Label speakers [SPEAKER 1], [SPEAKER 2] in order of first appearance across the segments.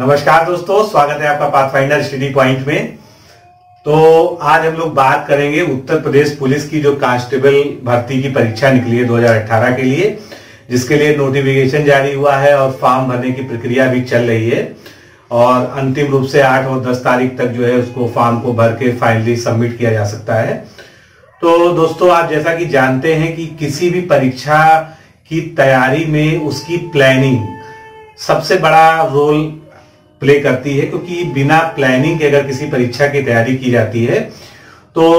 [SPEAKER 1] नमस्कार दोस्तों स्वागत है आपका पाथफाइंडर स्टडी पॉइंट में तो आज हम लोग बात करेंगे उत्तर प्रदेश पुलिस की जो कांस्टेबल भर्ती की परीक्षा निकली है 2018 के लिए जिसके लिए नोटिफिकेशन जारी हुआ है और फॉर्म भरने की प्रक्रिया भी चल रही है और अंतिम रूप से आठ और दस तारीख तक जो है उसको फॉर्म को भर के फाइनली सबमिट किया जा सकता है तो दोस्तों आप जैसा कि जानते हैं कि किसी भी परीक्षा की तैयारी में उसकी प्लानिंग सबसे बड़ा रोल प्ले करती है क्योंकि बिना प्लानिंग के अगर किसी परीक्षा की तैयारी की जाती है तो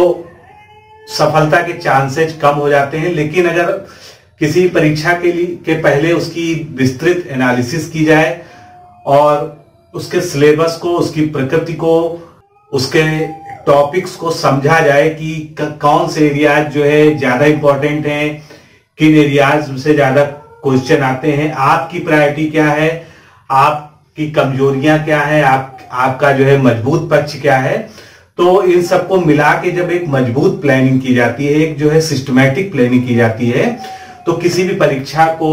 [SPEAKER 1] सफलता के चांसेज कम हो जाते हैं लेकिन अगर किसी परीक्षा के लिए के पहले उसकी विस्तृत एनालिसिस की जाए और उसके सिलेबस को उसकी प्रकृति को उसके टॉपिक्स को समझा जाए कि कौन से एरियाज जो है ज्यादा इंपॉर्टेंट हैं किन एरियाज से ज्यादा क्वेश्चन आते हैं आपकी प्रायोरिटी क्या है आप की कमजोरियां क्या है आप आपका जो है मजबूत पक्ष क्या है तो इन सबको मिला के जब एक मजबूत प्लानिंग की जाती है एक जो है सिस्टमैटिक प्लानिंग की जाती है तो किसी भी परीक्षा को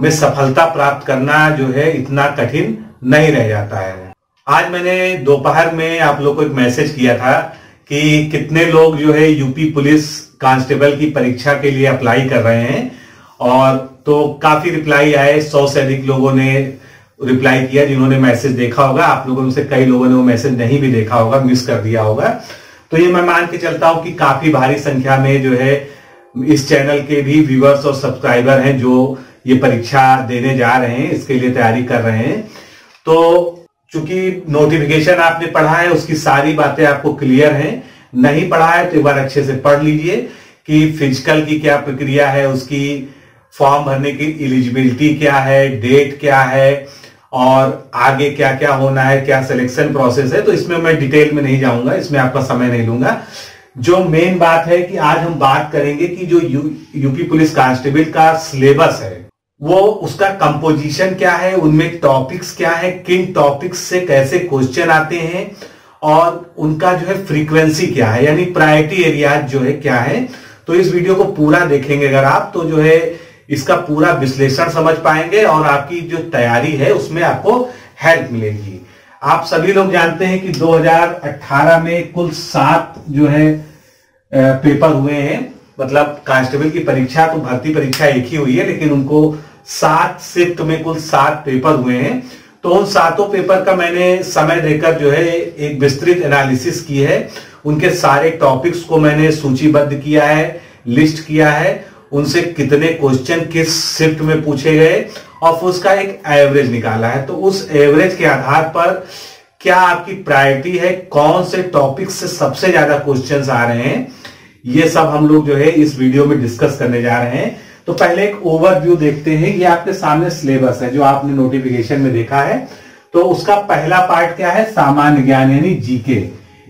[SPEAKER 1] में सफलता प्राप्त करना जो है इतना कठिन नहीं रह जाता है आज मैंने दोपहर में आप लोग को एक मैसेज किया था कि कितने लोग जो है यूपी पुलिस कांस्टेबल की परीक्षा के लिए अप्लाई कर रहे हैं और तो काफी रिप्लाई आए सौ से अधिक लोगों ने रिप्लाई किया जिन्होंने मैसेज देखा होगा आप लोगों में से कई लोगों ने वो मैसेज नहीं भी देखा होगा मिस कर दिया होगा तो ये मैं मान के चलता हूं कि काफी भारी संख्या में जो है इस चैनल के भी व्यूवर्स और सब्सक्राइबर हैं जो ये परीक्षा देने जा रहे हैं इसके लिए तैयारी कर रहे हैं तो चूंकि नोटिफिकेशन आपने पढ़ा है उसकी सारी बातें आपको क्लियर हैं नहीं पढ़ा है तो एक बार अच्छे से पढ़ लीजिए कि फिजिकल की क्या प्रक्रिया है उसकी फॉर्म भरने की एलिजिबिलिटी क्या है डेट क्या है और आगे क्या क्या होना है क्या सिलेक्शन प्रोसेस है तो इसमें मैं डिटेल में नहीं जाऊंगा इसमें आपका समय नहीं लूंगा जो मेन बात है कि आज हम बात करेंगे कि जो यू, यूपी पुलिस कांस्टेबल का सिलेबस है वो उसका कंपोजिशन क्या है उनमें टॉपिक्स क्या है किन टॉपिक्स से कैसे क्वेश्चन आते हैं और उनका जो है फ्रीक्वेंसी क्या है यानी प्रायोरिटी एरिया जो है क्या है तो इस वीडियो को पूरा देखेंगे अगर आप तो जो है इसका पूरा विश्लेषण समझ पाएंगे और आपकी जो तैयारी है उसमें आपको हेल्प मिलेगी आप सभी लोग जानते हैं कि 2018 में कुल सात जो है पेपर हुए हैं मतलब कांस्टेबल की परीक्षा तो भर्ती परीक्षा एक ही हुई है लेकिन उनको सात शिफ्ट में कुल सात पेपर हुए हैं तो उन सातों पेपर का मैंने समय देकर जो है एक विस्तृत एनालिसिस की है उनके सारे टॉपिक्स को मैंने सूचीबद्ध किया है लिस्ट किया है उनसे कितने क्वेश्चन किस शिफ्ट में पूछे गए और उसका एक एवरेज निकाला है तो उस एवरेज के आधार पर क्या आपकी प्रायोरिटी है कौन से टॉपिक से सबसे ज्यादा क्वेश्चन आ रहे हैं ये सब हम लोग जो है इस वीडियो में डिस्कस करने जा रहे हैं तो पहले एक ओवरव्यू देखते हैं ये आपके सामने सिलेबस है जो आपने नोटिफिकेशन में देखा है तो उसका पहला पार्ट क्या है सामान्य ज्ञान यानी जीके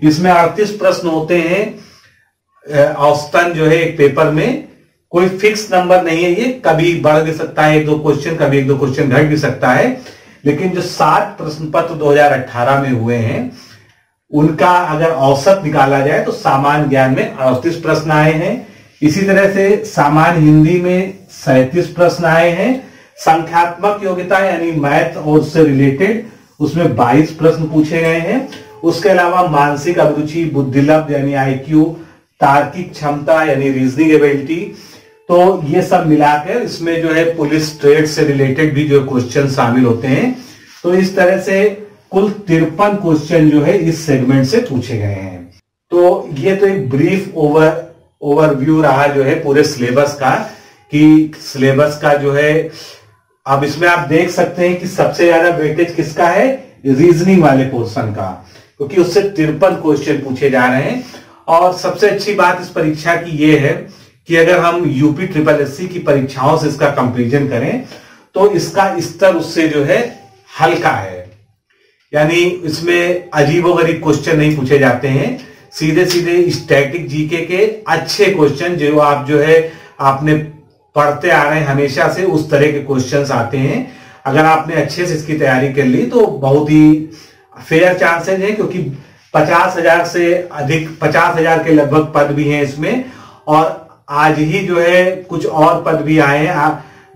[SPEAKER 1] इसमें अड़तीस प्रश्न होते हैं औस्तन जो है एक पेपर में कोई फिक्स नंबर नहीं है ये कभी बढ़ भी सकता है एक दो क्वेश्चन कभी एक दो क्वेश्चन घट भी सकता है लेकिन जो सात प्रश्न पत्र दो में हुए हैं उनका अगर औसत निकाला जाए तो सामान्य ज्ञान में अड़तीस प्रश्न आए हैं इसी तरह से सामान्य हिंदी में सैतीस प्रश्न आए हैं संख्यात्मक योग्यता यानी मैथ और उससे रिलेटेड उसमें 22 प्रश्न पूछे गए हैं उसके अलावा मानसिक अभिरुचि बुद्धिलब्ध यानी आईक्यू तार्किक क्षमता यानी रीजनिंग एबिलिटी तो ये सब मिलाकर इसमें जो है पुलिस ट्रेड से रिलेटेड भी जो क्वेश्चन शामिल होते हैं तो इस तरह से कुल तिरपन क्वेश्चन जो है इस सेगमेंट से पूछे गए हैं तो ये तो एक ब्रीफ ओवर ओवरव्यू रहा जो है पूरे सिलेबस का कि सिलेबस का जो है अब इसमें आप देख सकते हैं कि सबसे ज्यादा वेटेज किसका है रीजनिंग वाले क्वेश्चन का क्योंकि उससे तिरपन क्वेश्चन पूछे जा रहे हैं और सबसे अच्छी बात इस परीक्षा की ये है कि अगर हम यूपी ट्रिपल एस की परीक्षाओं से इसका कंपेरिजन करें तो इसका स्तर उससे जो है हल्का है यानी इसमें अजीबोगरीब क्वेश्चन नहीं पूछे जाते हैं सीधे सीधे स्टैटिक जीके के अच्छे क्वेश्चन जो आप जो है आपने पढ़ते आ रहे हैं हमेशा से उस तरह के क्वेश्चन आते हैं अगर आपने अच्छे से इसकी तैयारी कर ली तो बहुत ही फेयर चांसेस है क्योंकि पचास हजार से अधिक पचास हजार के लगभग पद भी हैं इसमें और आज ही जो है कुछ और पद भी आए हैं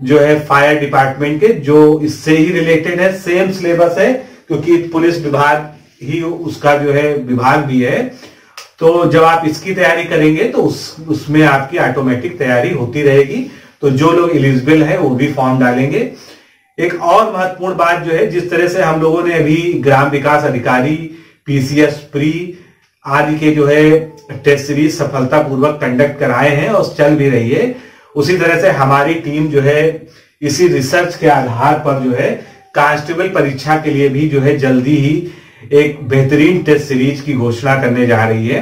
[SPEAKER 1] जो है फायर डिपार्टमेंट के जो इससे ही रिलेटेड है सेम सिलेबस है क्योंकि पुलिस विभाग ही उसका जो है विभाग भी है तो जब आप इसकी तैयारी करेंगे तो उस उसमें आपकी ऑटोमेटिक तैयारी होती रहेगी तो जो लोग एलिजिबल है वो भी फॉर्म डालेंगे एक और महत्वपूर्ण बात जो है जिस तरह से हम लोगों ने अभी ग्राम विकास अधिकारी पीसीएस प्री आज के जो है टेस्ट सीरीज सफलतापूर्वक कंडक्ट कराए हैं और चल भी रही है उसी तरह से हमारी टीम जो है इसी रिसर्च के आधार पर जो है कांस्टेबल परीक्षा के लिए भी जो है जल्दी ही एक बेहतरीन टेस्ट सीरीज की घोषणा करने जा रही है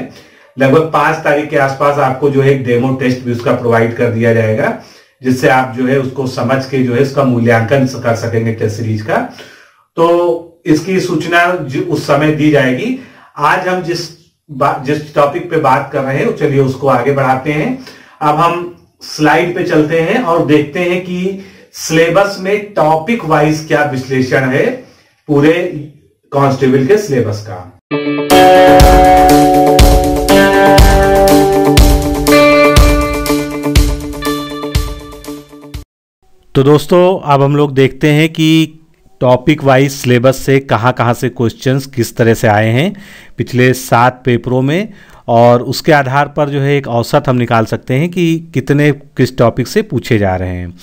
[SPEAKER 1] लगभग पांच तारीख के आसपास आपको जो है एक डेमो टेस्ट भी उसका प्रोवाइड कर दिया जाएगा जिससे आप जो है उसको समझ के जो है उसका मूल्यांकन कर सकेंगे टेस्ट सीरीज का तो इसकी सूचना उस समय दी जाएगी आज हम जिस जिस टॉपिक पे बात कर रहे हैं चलिए उसको आगे बढ़ाते हैं अब हम स्लाइड पे चलते हैं और देखते हैं कि सिलेबस में टॉपिक वाइज क्या विश्लेषण है पूरे कांस्टेबल के सिलेबस का तो दोस्तों अब हम लोग देखते हैं कि टॉपिक वाइज सिलेबस से कहाँ कहाँ से क्वेश्चंस किस तरह से आए हैं पिछले सात पेपरों में और उसके आधार पर जो है एक औसत हम निकाल सकते हैं कि कितने किस टॉपिक से पूछे जा रहे हैं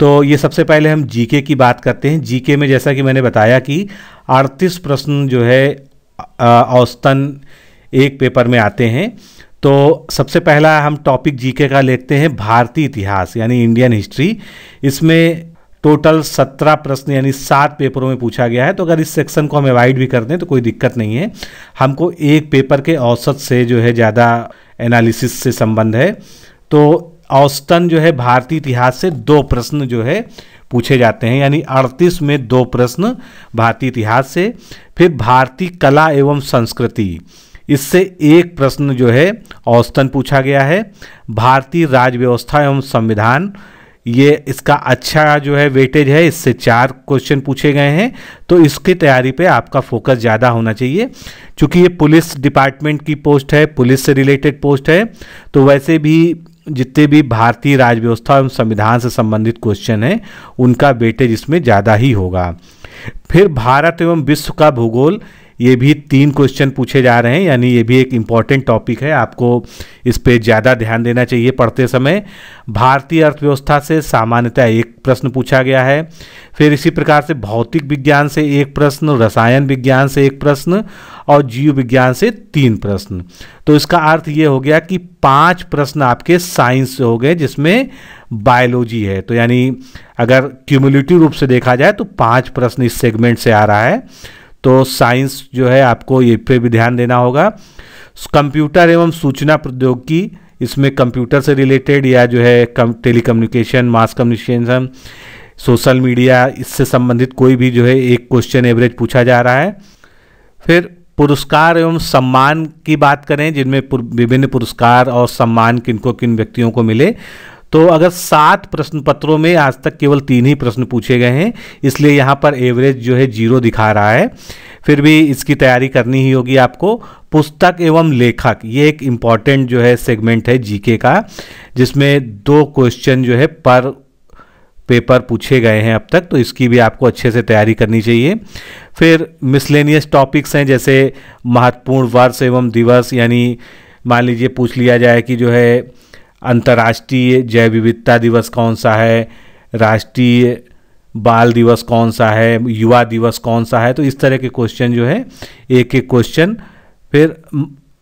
[SPEAKER 1] तो ये सबसे पहले हम जीके की बात करते हैं जीके में जैसा कि मैंने बताया कि अड़तीस प्रश्न जो है औसतन एक पेपर में आते हैं तो सबसे पहला हम टॉपिक जीके का लेते हैं भारतीय इतिहास यानी इंडियन हिस्ट्री इसमें टोटल सत्रह प्रश्न यानी सात पेपरों में पूछा गया है तो अगर इस सेक्शन को हम अवॉइड भी कर दें तो कोई दिक्कत नहीं है हमको एक पेपर के औसत से जो है ज़्यादा एनालिसिस से संबंध है तो औसतन जो है भारतीय इतिहास से दो प्रश्न जो है पूछे जाते हैं यानी अड़तीस में दो प्रश्न भारतीय इतिहास से फिर भारतीय कला एवं संस्कृति इससे एक प्रश्न जो है औसतन पूछा गया है भारतीय राज्य व्यवस्था एवं संविधान ये इसका अच्छा जो है वेटेज है इससे चार क्वेश्चन पूछे गए हैं तो इसकी तैयारी पे आपका फोकस ज़्यादा होना चाहिए क्योंकि ये पुलिस डिपार्टमेंट की पोस्ट है पुलिस से रिलेटेड पोस्ट है तो वैसे भी जितने भी भारतीय राज्य व्यवस्था एवं संविधान से संबंधित क्वेश्चन हैं उनका वेटेज इसमें ज़्यादा ही होगा फिर भारत एवं विश्व का भूगोल ये भी तीन क्वेश्चन पूछे जा रहे हैं यानी ये भी एक इम्पॉर्टेंट टॉपिक है आपको इस पर ज़्यादा ध्यान देना चाहिए पढ़ते समय भारतीय अर्थव्यवस्था से सामान्यतः एक प्रश्न पूछा गया है फिर इसी प्रकार से भौतिक विज्ञान से एक प्रश्न रसायन विज्ञान से एक प्रश्न और जीव विज्ञान से तीन प्रश्न तो इसका अर्थ ये हो गया कि पांच प्रश्न आपके साइंस से हो गए जिसमें बायोलॉजी है तो यानी अगर क्यूमुलेटिव रूप से देखा जाए तो पांच प्रश्न इस सेगमेंट से आ रहा है तो साइंस जो है आपको ये पे भी ध्यान देना होगा कंप्यूटर एवं सूचना प्रौद्योगिकी इसमें कंप्यूटर से रिलेटेड या जो है telecommunication mass communication social media इससे संबंधित कोई भी जो है एक क्वेश्चन एवरेज पूछा जा रहा है फिर पुरस्कार एवं सम्मान की बात करें जिनमें विभिन्न पुरस्कार और सम्मान किनको किन व्यक्तियों को मिले तो अगर सात प्रश्न पत्रों में आज तक केवल तीन ही प्रश्न पूछे गए हैं इसलिए यहाँ पर एवरेज जो है जीरो दिखा रहा है फिर भी इसकी तैयारी करनी ही होगी आपको पुस्तक एवं लेखक ये एक इम्पॉर्टेंट जो है सेगमेंट है जीके का जिसमें दो क्वेश्चन जो है पर पेपर पूछे गए हैं अब तक तो इसकी भी आपको अच्छे से तैयारी करनी चाहिए फिर मिसलेनियस टॉपिक्स हैं जैसे महत्वपूर्ण वर्ष एवं दिवस यानी मान लीजिए पूछ लिया जाए कि जो है अंतर्राष्ट्रीय जैव विविधता दिवस कौन सा है राष्ट्रीय बाल दिवस कौन सा है युवा दिवस कौन सा है तो इस तरह के क्वेश्चन जो है एक एक क्वेश्चन फिर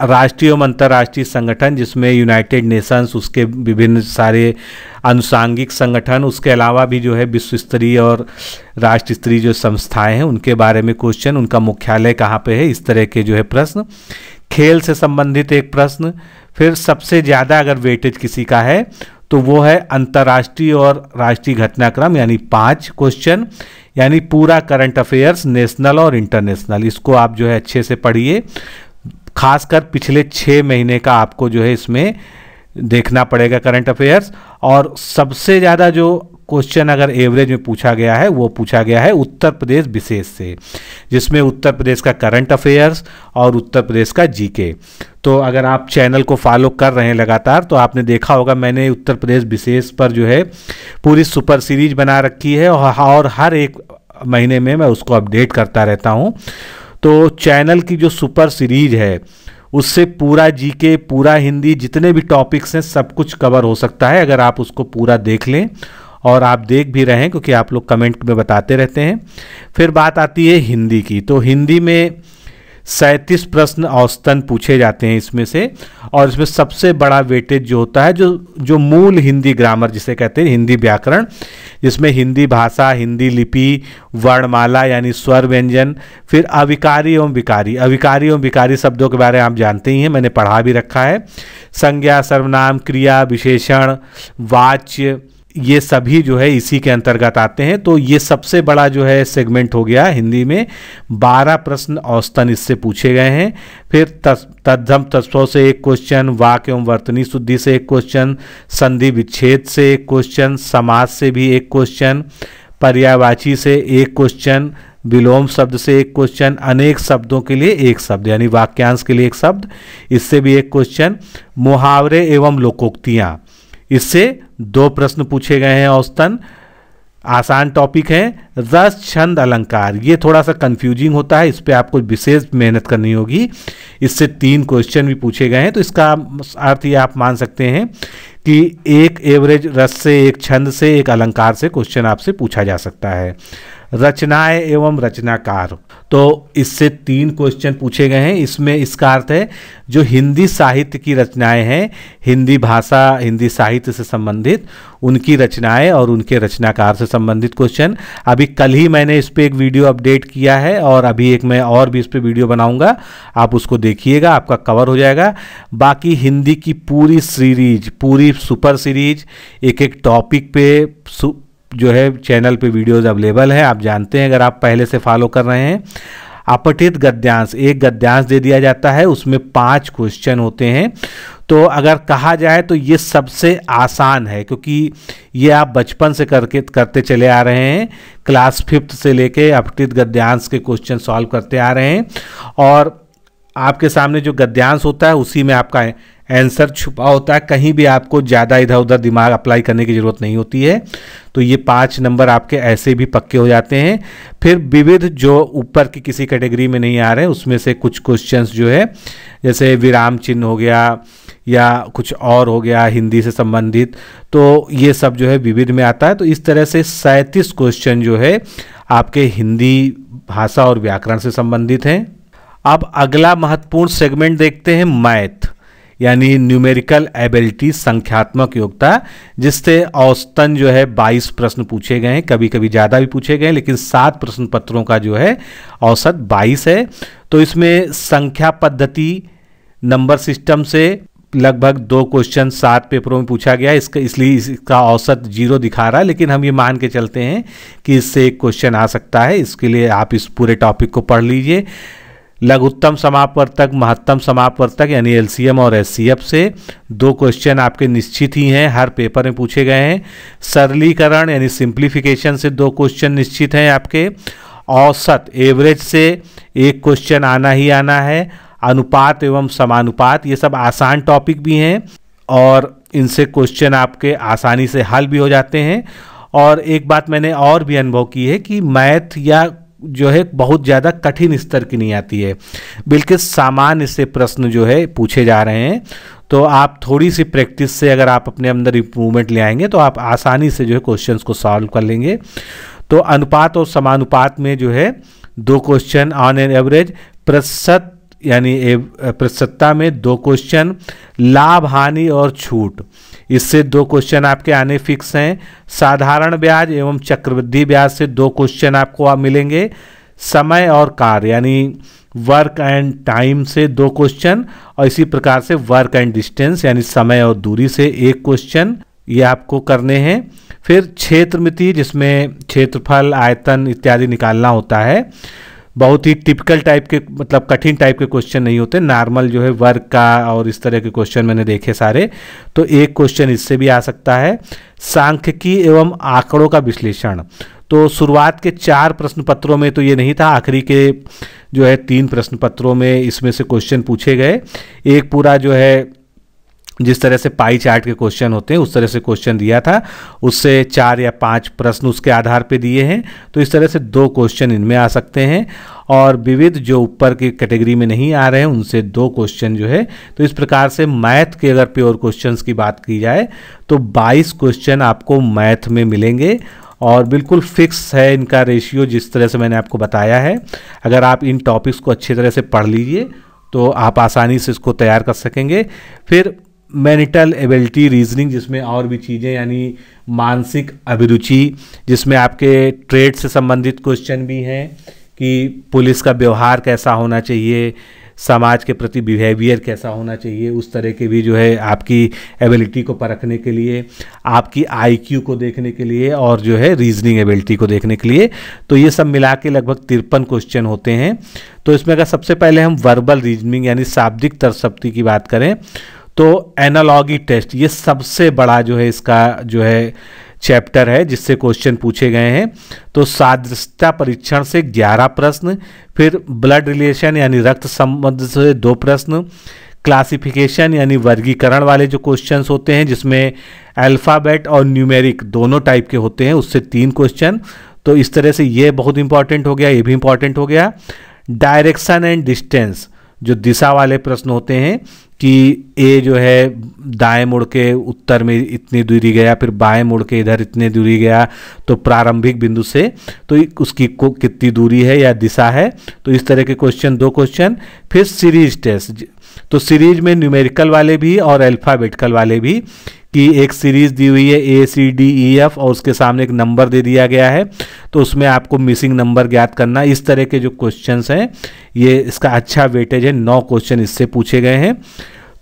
[SPEAKER 1] राष्ट्रीय एवं अंतर्राष्ट्रीय संगठन जिसमें यूनाइटेड नेशंस उसके विभिन्न सारे अनुसांगिक संगठन उसके अलावा भी जो है विश्व स्तरीय और राष्ट्र स्तरीय जो संस्थाएं हैं उनके बारे में क्वेश्चन उनका मुख्यालय कहाँ पे है इस तरह के जो है प्रश्न खेल से संबंधित एक प्रश्न फिर सबसे ज़्यादा अगर वेटेज किसी का है तो वो है अंतर्राष्ट्रीय और राष्ट्रीय घटनाक्रम यानी पाँच क्वेश्चन यानी पूरा करंट अफेयर्स नेशनल और इंटरनेशनल इसको आप जो है अच्छे से पढ़िए खासकर पिछले छः महीने का आपको जो है इसमें देखना पड़ेगा करंट अफेयर्स और सबसे ज़्यादा जो क्वेश्चन अगर एवरेज में पूछा गया है वो पूछा गया है उत्तर प्रदेश विशेष से जिसमें उत्तर प्रदेश का करंट अफेयर्स और उत्तर प्रदेश का जीके तो अगर आप चैनल को फॉलो कर रहे हैं लगातार तो आपने देखा होगा मैंने उत्तर प्रदेश विशेष पर जो है पूरी सुपर सीरीज बना रखी है और हर एक महीने में मैं उसको अपडेट करता रहता हूँ तो चैनल की जो सुपर सीरीज है उससे पूरा जीके पूरा हिंदी जितने भी टॉपिक्स हैं सब कुछ कवर हो सकता है अगर आप उसको पूरा देख लें और आप देख भी रहे हैं क्योंकि आप लोग कमेंट में बताते रहते हैं फिर बात आती है हिंदी की तो हिंदी में सैंतीस प्रश्न औसतन पूछे जाते हैं इसमें से और इसमें सबसे बड़ा वेटेज जो होता है जो जो मूल हिंदी ग्रामर जिसे कहते हैं हिंदी व्याकरण जिसमें हिंदी भाषा हिंदी लिपि वर्णमाला यानी स्वर व्यंजन फिर अविकारी एवं विकारी अविकारी एवं विकारी शब्दों के बारे में आप जानते ही हैं मैंने पढ़ा भी रखा है संज्ञा सर्वनाम क्रिया विशेषण वाच्य ये सभी जो है इसी के अंतर्गत आते हैं तो ये सबसे बड़ा जो है सेगमेंट हो गया हिंदी में बारह प्रश्न औसतन इससे पूछे गए हैं फिर तद्धम तत्वों से एक क्वेश्चन वाक एवं वर्तनी शुद्धि से एक क्वेश्चन संधि विच्छेद से एक क्वेश्चन समाज से भी एक क्वेश्चन पर्यावाची से एक क्वेश्चन विलोम शब्द से एक क्वेश्चन अनेक शब्दों के लिए एक शब्द यानी वाक्यांश के लिए एक शब्द इससे भी एक क्वेश्चन मुहावरे एवं लोकोक्तियाँ इससे दो प्रश्न पूछे गए हैं औसतन आसान टॉपिक है रस छंद अलंकार ये थोड़ा सा कंफ्यूजिंग होता है इस पर आपको विशेष मेहनत करनी होगी इससे तीन क्वेश्चन भी पूछे गए हैं तो इसका अर्थ ये आप मान सकते हैं कि एक एवरेज रस से एक छंद से एक अलंकार से क्वेश्चन आपसे पूछा जा सकता है रचनाएं एवं रचनाकार तो इससे तीन क्वेश्चन पूछे गए हैं इसमें इसका अर्थ है जो हिंदी साहित्य की रचनाएं हैं हिंदी भाषा हिंदी साहित्य से संबंधित उनकी रचनाएं और उनके रचनाकार से संबंधित क्वेश्चन अभी कल ही मैंने इस पर एक वीडियो अपडेट किया है और अभी एक मैं और भी इस पर वीडियो बनाऊंगा आप उसको देखिएगा आपका कवर हो जाएगा बाकी हिंदी की पूरी सीरीज पूरी सुपर सीरीज एक एक टॉपिक पे जो है चैनल पे वीडियोस अवेलेबल है आप जानते हैं अगर आप पहले से फॉलो कर रहे हैं अपठित गद्यांश एक गद्यांश दे दिया जाता है उसमें पांच क्वेश्चन होते हैं तो अगर कहा जाए तो ये सबसे आसान है क्योंकि ये आप बचपन से करके करते चले आ रहे हैं क्लास फिफ्थ से लेके अपठित गद्यांश के क्वेश्चन सॉल्व करते आ रहे हैं और आपके सामने जो गद्यांश होता है उसी में आपका आंसर छुपा होता है कहीं भी आपको ज़्यादा इधर उधर दिमाग अप्लाई करने की ज़रूरत नहीं होती है तो ये पाँच नंबर आपके ऐसे भी पक्के हो जाते हैं फिर विविध जो ऊपर की किसी कैटेगरी में नहीं आ रहे उसमें से कुछ क्वेश्चन जो है जैसे विराम चिन्ह हो गया या कुछ और हो गया हिंदी से संबंधित तो ये सब जो है विविध में आता है तो इस तरह से सैंतीस क्वेश्चन जो है आपके हिंदी भाषा और व्याकरण से संबंधित हैं अब अगला महत्वपूर्ण सेगमेंट देखते हैं मैथ यानी न्यूमेरिकल एबिलिटी संख्यात्मक योग्यता जिससे औसतन जो है 22 प्रश्न पूछे गए हैं कभी कभी ज़्यादा भी पूछे गए लेकिन सात प्रश्न पत्रों का जो है औसत 22 है तो इसमें संख्या पद्धति नंबर सिस्टम से लगभग दो क्वेश्चन सात पेपरों में पूछा गया इसका इसलिए इसका औसत जीरो दिखा रहा है लेकिन हम ये मान के चलते हैं कि इससे एक क्वेश्चन आ सकता है इसके लिए आप इस पूरे टॉपिक को पढ़ लीजिए लघुत्तम समापवर्तक महत्तम समापवर्तक यानी एल और एस से दो क्वेश्चन आपके निश्चित ही हैं हर पेपर में पूछे गए हैं सरलीकरण यानी सिंप्लीफिकेशन से दो क्वेश्चन निश्चित हैं आपके औसत एवरेज से एक क्वेश्चन आना ही आना है अनुपात एवं समानुपात ये सब आसान टॉपिक भी हैं और इनसे क्वेश्चन आपके आसानी से हल भी हो जाते हैं और एक बात मैंने और भी अनुभव की है कि मैथ या जो है बहुत ज़्यादा कठिन स्तर की नहीं आती है बिल्कुल सामान्य से प्रश्न जो है पूछे जा रहे हैं तो आप थोड़ी सी प्रैक्टिस से अगर आप अपने अंदर इम्प्रूवमेंट ले आएंगे तो आप आसानी से जो है क्वेश्चंस को सॉल्व कर लेंगे तो अनुपात और समानुपात में जो है दो क्वेश्चन ऑन एन एवरेज प्रतिशत यानी प्रसत्ता में दो क्वेश्चन लाभ हानि और छूट इससे दो क्वेश्चन आपके आने फिक्स हैं साधारण ब्याज एवं चक्रवृद्धि ब्याज से दो क्वेश्चन आपको आप मिलेंगे समय और कार्य यानी वर्क एंड टाइम से दो क्वेश्चन और इसी प्रकार से वर्क एंड डिस्टेंस यानी समय और दूरी से एक क्वेश्चन ये आपको करने हैं फिर क्षेत्र मिति जिसमें क्षेत्रफल आयतन इत्यादि निकालना होता है बहुत ही टिपिकल टाइप के मतलब कठिन टाइप के क्वेश्चन नहीं होते नॉर्मल जो है वर्क का और इस तरह के क्वेश्चन मैंने देखे सारे तो एक क्वेश्चन इससे भी आ सकता है सांख्यिकी एवं आंकड़ों का विश्लेषण तो शुरुआत के चार प्रश्न पत्रों में तो ये नहीं था आखिरी के जो है तीन प्रश्न पत्रों में इसमें से क्वेश्चन पूछे गए एक पूरा जो है जिस तरह से पाई चार्ट के क्वेश्चन होते हैं उस तरह से क्वेश्चन दिया था उससे चार या पांच प्रश्न उसके आधार पे दिए हैं तो इस तरह से दो क्वेश्चन इनमें आ सकते हैं और विविध जो ऊपर की कैटेगरी में नहीं आ रहे हैं उनसे दो क्वेश्चन जो है तो इस प्रकार से मैथ के अगर प्योर क्वेश्चन की बात की जाए तो बाईस क्वेश्चन आपको मैथ में मिलेंगे और बिल्कुल फिक्स है इनका रेशियो जिस तरह से मैंने आपको बताया है अगर आप इन टॉपिक्स को अच्छी तरह से पढ़ लीजिए तो आप आसानी से इसको तैयार कर सकेंगे फिर मैनिटल एबिलिटी रीजनिंग जिसमें और भी चीज़ें यानी मानसिक अभिरुचि जिसमें आपके ट्रेड से संबंधित क्वेश्चन भी हैं कि पुलिस का व्यवहार कैसा होना चाहिए समाज के प्रति बिहेवियर कैसा होना चाहिए उस तरह के भी जो है आपकी एबिलिटी को परखने के लिए आपकी आईक्यू को देखने के लिए और जो है रीजनिंग एबिलिटी को देखने के लिए तो ये सब मिला के लगभग तिरपन क्वेश्चन होते हैं तो इसमें अगर सबसे पहले हम वर्बल रीजनिंग यानी शाब्दिक तरसप्ती की बात करें तो एनालॉगी टेस्ट ये सबसे बड़ा जो है इसका जो है चैप्टर है जिससे क्वेश्चन पूछे गए हैं तो सादृश्यता परीक्षण से 11 प्रश्न फिर ब्लड रिलेशन यानी रक्त संबंध से दो प्रश्न क्लासिफिकेशन यानी वर्गीकरण वाले जो क्वेश्चन होते हैं जिसमें अल्फ़ाबेट और न्यूमेरिक दोनों टाइप के होते हैं उससे तीन क्वेश्चन तो इस तरह से ये बहुत इंपॉर्टेंट हो गया ये भी इंपॉर्टेंट हो गया डायरेक्शन एंड डिस्टेंस जो दिशा वाले प्रश्न होते हैं कि ए जो है दाएं मुड़ के उत्तर में इतनी दूरी गया फिर बाएं मुड़ के इधर इतनी दूरी गया तो प्रारंभिक बिंदु से तो उसकी को कितनी दूरी है या दिशा है तो इस तरह के क्वेश्चन दो क्वेश्चन फिर सीरीज टेस्ट तो सीरीज में न्यूमेरिकल वाले भी और अल्फ़ाबेटिकल वाले भी कि एक सीरीज दी हुई है ए सी डी ई एफ और उसके सामने एक नंबर दे दिया गया है तो उसमें आपको मिसिंग नंबर ज्ञात करना इस तरह के जो क्वेश्चन हैं ये इसका अच्छा वेटेज है नौ क्वेश्चन इससे पूछे गए हैं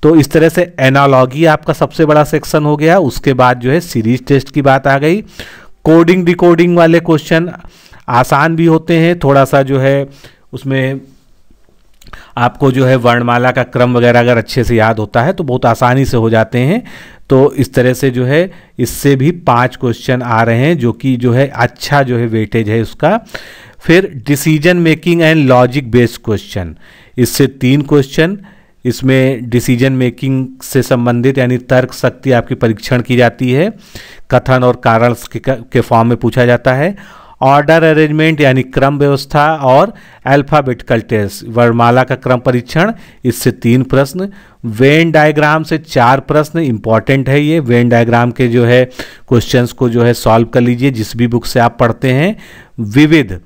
[SPEAKER 1] तो इस तरह से एनालॉगी आपका सबसे बड़ा सेक्शन हो गया उसके बाद जो है सीरीज टेस्ट की बात आ गई कोडिंग डिकोडिंग वाले क्वेश्चन आसान भी होते हैं थोड़ा सा जो है उसमें आपको जो है वर्णमाला का क्रम वगैरह अगर अच्छे से याद होता है तो बहुत आसानी से हो जाते हैं तो इस तरह से जो है इससे भी पांच क्वेश्चन आ रहे हैं जो कि जो है अच्छा जो है वेटेज है उसका फिर decision making and logic based question इससे तीन क्वेश्चन इसमें डिसीजन मेकिंग से संबंधित यानी तर्क शक्ति आपकी परीक्षण की जाती है कथन और कारण के, के फॉर्म में पूछा जाता है ऑर्डर अरेंजमेंट यानी क्रम व्यवस्था और अल्फाबेटिकल टेस्ट वर्णमाला का क्रम परीक्षण इससे तीन प्रश्न वेन डायग्राम से चार प्रश्न इंपॉर्टेंट है ये वेन डायग्राम के जो है क्वेश्चंस को जो है सॉल्व कर लीजिए जिस भी बुक से आप पढ़ते हैं विविध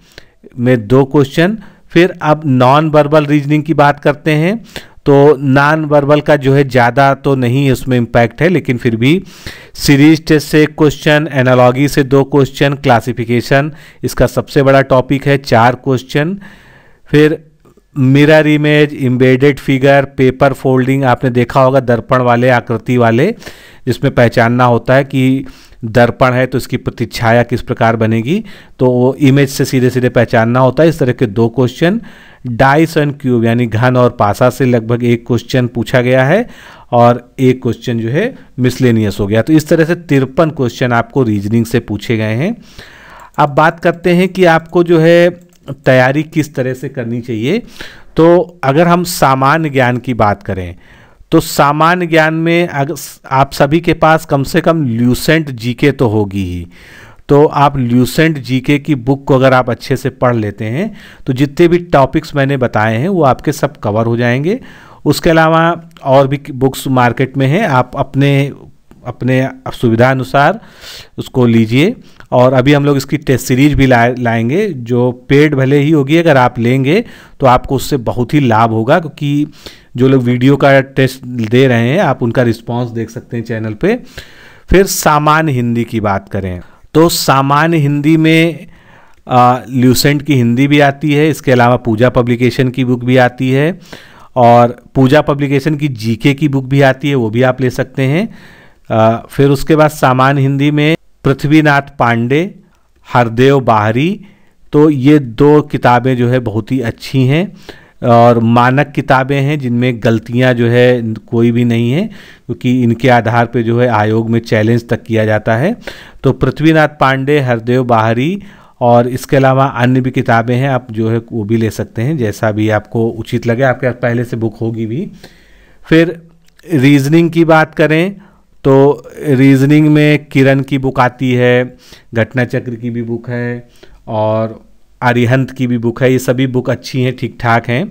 [SPEAKER 1] में दो क्वेश्चन फिर अब नॉन वर्बल रीजनिंग की बात करते हैं तो नॉन वर्बल का जो है ज़्यादा तो नहीं उसमें इम्पैक्ट है लेकिन फिर भी सीरीज टेस्ट से क्वेश्चन एनालॉगी से दो क्वेश्चन क्लासिफिकेशन इसका सबसे बड़ा टॉपिक है चार क्वेश्चन फिर mirror image embedded figure paper folding आपने देखा होगा दर्पण वाले आकृति वाले जिसमें पहचानना होता है कि दर्पण है तो इसकी प्रतिच्छाया किस प्रकार बनेगी तो वो इमेज से सीधे सीधे पहचानना होता है इस तरह के दो क्वेश्चन डाइस एंड क्यूब यानी घन और पासा से लगभग एक क्वेश्चन पूछा गया है और एक क्वेश्चन जो है मिसलेनियस हो गया तो इस तरह से तिरपन क्वेश्चन आपको रीजनिंग से पूछे गए हैं अब बात करते हैं कि आपको जो है तैयारी किस तरह से करनी चाहिए तो अगर हम सामान्य ज्ञान की बात करें तो सामान्य ज्ञान में अगर आप सभी के पास कम से कम ल्यूसेंट जीके तो होगी ही तो आप ल्यूसेंट जीके की बुक को अगर आप अच्छे से पढ़ लेते हैं तो जितने भी टॉपिक्स मैंने बताए हैं वो आपके सब कवर हो जाएंगे उसके अलावा और भी बुक्स मार्केट में हैं आप अपने अपने सुविधा अनुसार उसको लीजिए और अभी हम लोग इसकी टेस्ट सीरीज भी ला लाएंगे जो पेड भले ही होगी अगर आप लेंगे तो आपको उससे बहुत ही लाभ होगा क्योंकि जो लोग वीडियो का टेस्ट दे रहे हैं आप उनका रिस्पांस देख सकते हैं चैनल पे फिर सामान्य हिंदी की बात करें तो सामान्य हिंदी में ल्यूसेंट की हिंदी भी आती है इसके अलावा पूजा पब्लिकेशन की बुक भी आती है और पूजा पब्लिकेशन की जीके की बुक भी आती है वो भी आप ले सकते हैं आ, फिर उसके बाद सामान्य हिंदी में पृथ्वीनाथ पांडे हरदेव बाहरी तो ये दो किताबें जो है बहुत ही अच्छी हैं और मानक किताबें हैं जिनमें गलतियां जो है कोई भी नहीं है क्योंकि इनके आधार पे जो है आयोग में चैलेंज तक किया जाता है तो पृथ्वीनाथ पांडे हरदेव बाहरी और इसके अलावा अन्य भी किताबें हैं आप जो है वो भी ले सकते हैं जैसा भी आपको उचित लगे आपके पास पहले से बुक होगी भी फिर रीजनिंग की बात करें तो रीजनिंग में किरण की बुक आती है घटना चक्र की भी बुक है और आर्यहंत की भी बुक है ये सभी बुक अच्छी हैं ठीक ठाक हैं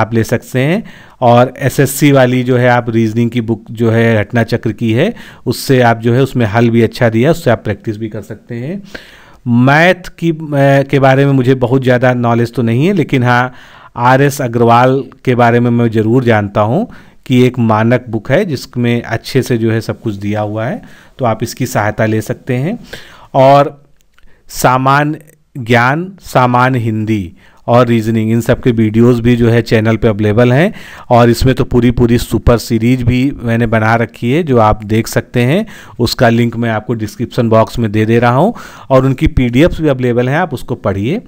[SPEAKER 1] आप ले सकते हैं और एसएससी वाली जो है आप रीजनिंग की बुक जो है घटना चक्र की है उससे आप जो है उसमें हल भी अच्छा दिया उससे आप प्रैक्टिस भी कर सकते हैं मैथ की के बारे में मुझे बहुत ज़्यादा नॉलेज तो नहीं है लेकिन हाँ आर एस अग्रवाल के बारे में मैं ज़रूर जानता हूँ कि एक मानक बुक है जिसमें अच्छे से जो है सब कुछ दिया हुआ है तो आप इसकी सहायता ले सकते हैं और सामान ज्ञान सामान्य हिंदी और रीजनिंग इन सब के वीडियोस भी जो है चैनल पे अवेलेबल हैं और इसमें तो पूरी पूरी सुपर सीरीज भी मैंने बना रखी है जो आप देख सकते हैं उसका लिंक मैं आपको डिस्क्रिप्शन बॉक्स में दे दे रहा हूँ और उनकी पी भी अवेलेबल हैं आप उसको पढ़िए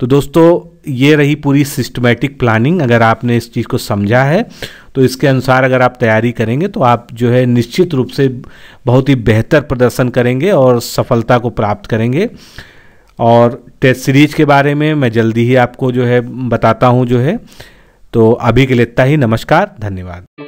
[SPEAKER 1] तो दोस्तों ये रही पूरी सिस्टमेटिक प्लानिंग अगर आपने इस चीज़ को समझा है तो इसके अनुसार अगर आप तैयारी करेंगे तो आप जो है निश्चित रूप से बहुत ही बेहतर प्रदर्शन करेंगे और सफलता को प्राप्त करेंगे और टेस्ट सीरीज के बारे में मैं जल्दी ही आपको जो है बताता हूँ जो है तो अभी के लिए इतना ही नमस्कार धन्यवाद